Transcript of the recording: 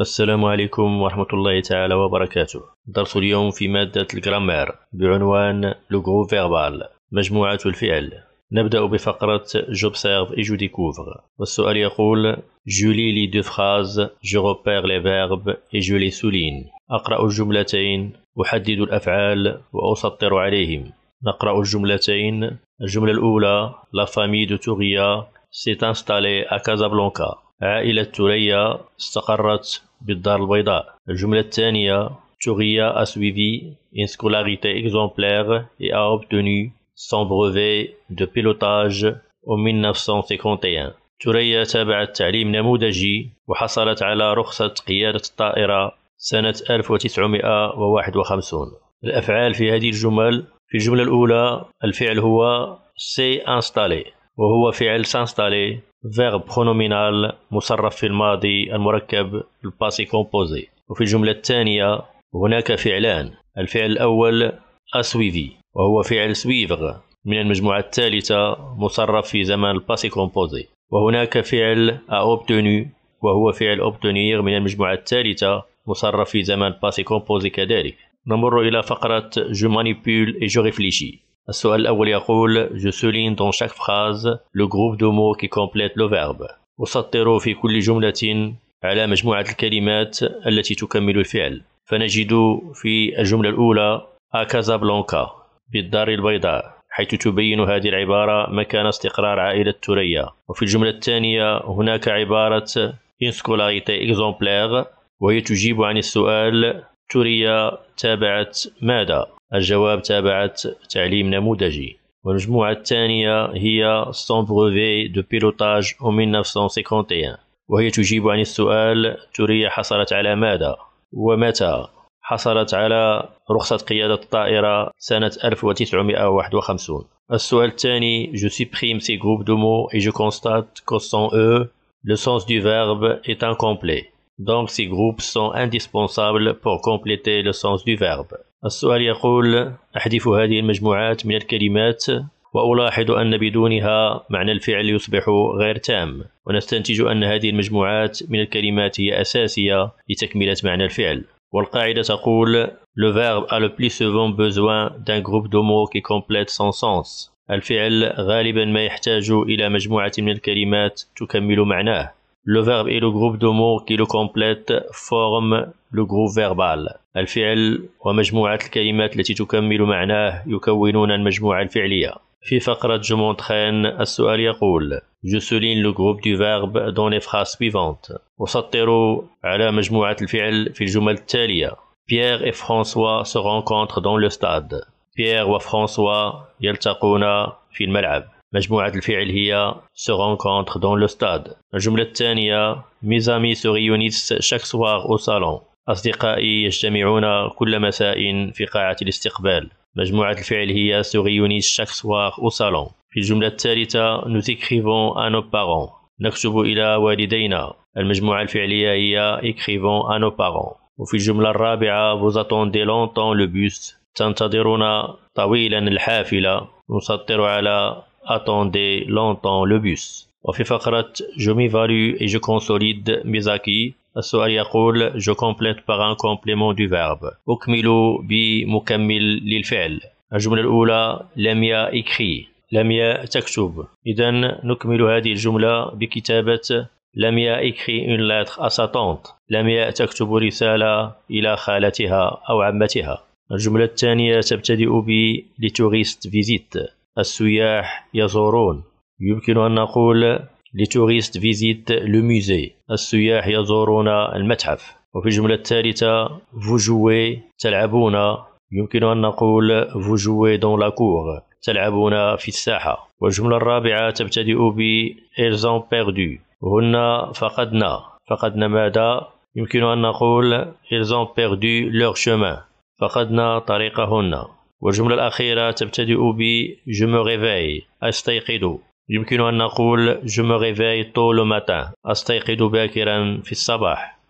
السلام عليكم ورحمة الله تعالى وبركاته درس اليوم في مادة الجرامير بعنوان لو فيربال مجموعة الفعل نبدأ بفقرة جوبسيرف اي جو ديكوفر والسؤال يقول جولي لي دو فراز جو روبير لي فيرب اي جو لي سولين أقرأ الجملتين أحدد الأفعال وأسطر عليهم نقرأ الجملتين الجملة الأولى لا فامي دو توغيا سيت انستالي ا كازابلانكا عائلة ثريا استقرت بالدار البيضاء الجملة الثانية Thuria a suivi une scolarité exemplaire et a obtenu son brevet de pilotage en 1951 ثريا تابعت تعليم نموذجي وحصلت على رخصة قيادة الطائرة سنة 1951 الأفعال في هذه الجمل في الجملة الأولى الفعل هو سي انستالي وهو فعل سانستالي فيرب برونومينال مصرف في الماضي المركب الباسي كومبوزي وفي الجملة الثانية هناك فعلان الفعل الأول أسويفي وهو فعل سويفغ من المجموعة الثالثة مصرف في زمن الباسي كومبوزي وهناك فعل أوبتوني وهو فعل أوبتونير من المجموعة الثالثة مصرف في زمن الباسي كومبوزي كذلك نمر إلى فقرة جو مانيبول إي جو ريفليشي السؤال الأول يقول Je souligne dans chaque phrase le groupe de mots qui complète le verbe. أسطر في كل جملة على مجموعة الكلمات التي تكمل الفعل. فنجد في الجملة الأولى A أكازابلانكا بالدار البيضاء حيث تبين هذه العبارة مكان استقرار عائلة توريا وفي الجملة الثانية هناك عبارة scolarité exemplaire وهي تجيب عن السؤال توريا تابعت ماذا الجواب تابعت تعليم نموذجي والمجموعة الثانية هي ستون بروفي دو بيلوتاج او 1951 وهي تجيب عن السؤال توريا حصلت على ماذا ومتى حصلت على رخصة قيادة الطائرة سنة 1951 السؤال الثاني جو سيبريم سي جروب دو مو اي جو كونستات كو سون او لو سونس دو فيرب اي ان كومبلي دونك سي جروب سون انديسبونسابل بور كومبليتي لو سونس دو فيرب السؤال يقول أحذف هذه المجموعات من الكلمات وألاحظ أن بدونها معنى الفعل يصبح غير تام ونستنتج أن هذه المجموعات من الكلمات هي أساسية لتكملة معنى الفعل والقاعدة تقول Le verbe a le plus souvent besoin d'un groupe de mots qui complète son sens الفعل غالبا ما يحتاج إلى مجموعة من الكلمات تكمل معناه le verbe et le groupe de mots qui le complètent forment le groupe verbal الفعل ومجموعة الكلمات التي تكمل معناه يكونون المجموعة الفعلية في فقرة Je السؤال يقول Je لو le دو فيرب verbe dans les phrases suivantes على مجموعة الفعل في الجمل التالية بيير et François se rencontrent dans le stade Pierre وفرانسوا يلتقون في الملعب مجموعة الفعل هي se rencontre dans le stade الجملة الثانية mes amis se réunissent chaque soir au salon أصدقائي يجتمعون كل مساء في قاعة الاستقبال مجموعة الفعل هي se réunissent chaque soir au salon في الجملة الثالثة nous écrivons à nos parents نكتب إلى والدينا المجموعة الفعلية هي écrivons à nos parents وفي الجملة الرابعة vous attendez longtemps le bus تنتظرون طويلا الحافلة نسطر على attendait longtemps le bus وفي فقرة Je m'évalue et je consolide mes acquis السؤال يقول Je complète par un complément du verbe أكمل بمكمل للفعل الجملة الأولى لم يكري لم تكتب إذا نكمل هذه الجملة بكتابة لم يكري une lettre à sa tante لم تكتب رسالة إلى خالتها أو عمتها الجملة الثانية تبتدئ ب لتوريست فيزيت السياح يزورون يمكن أن نقول لتوريست فيزيت لو ميزي السياح يزورون المتحف وفي الجملة الثالثة فوجوي تلعبون يمكن أن نقول فوجوي دون لاكور تلعبون في الساحة والجملة الرابعة تبتدئ ب ils ont perdu هن فقدنا فقدنا ماذا؟ يمكن أن نقول ils ont perdu leur chemin فقدنا طريقهن والجملة الأخيرة تبتدئ ب Je me réveille أستيقظ يمكن أن نقول Je me réveille طول le matin أستيقظ باكرا في الصباح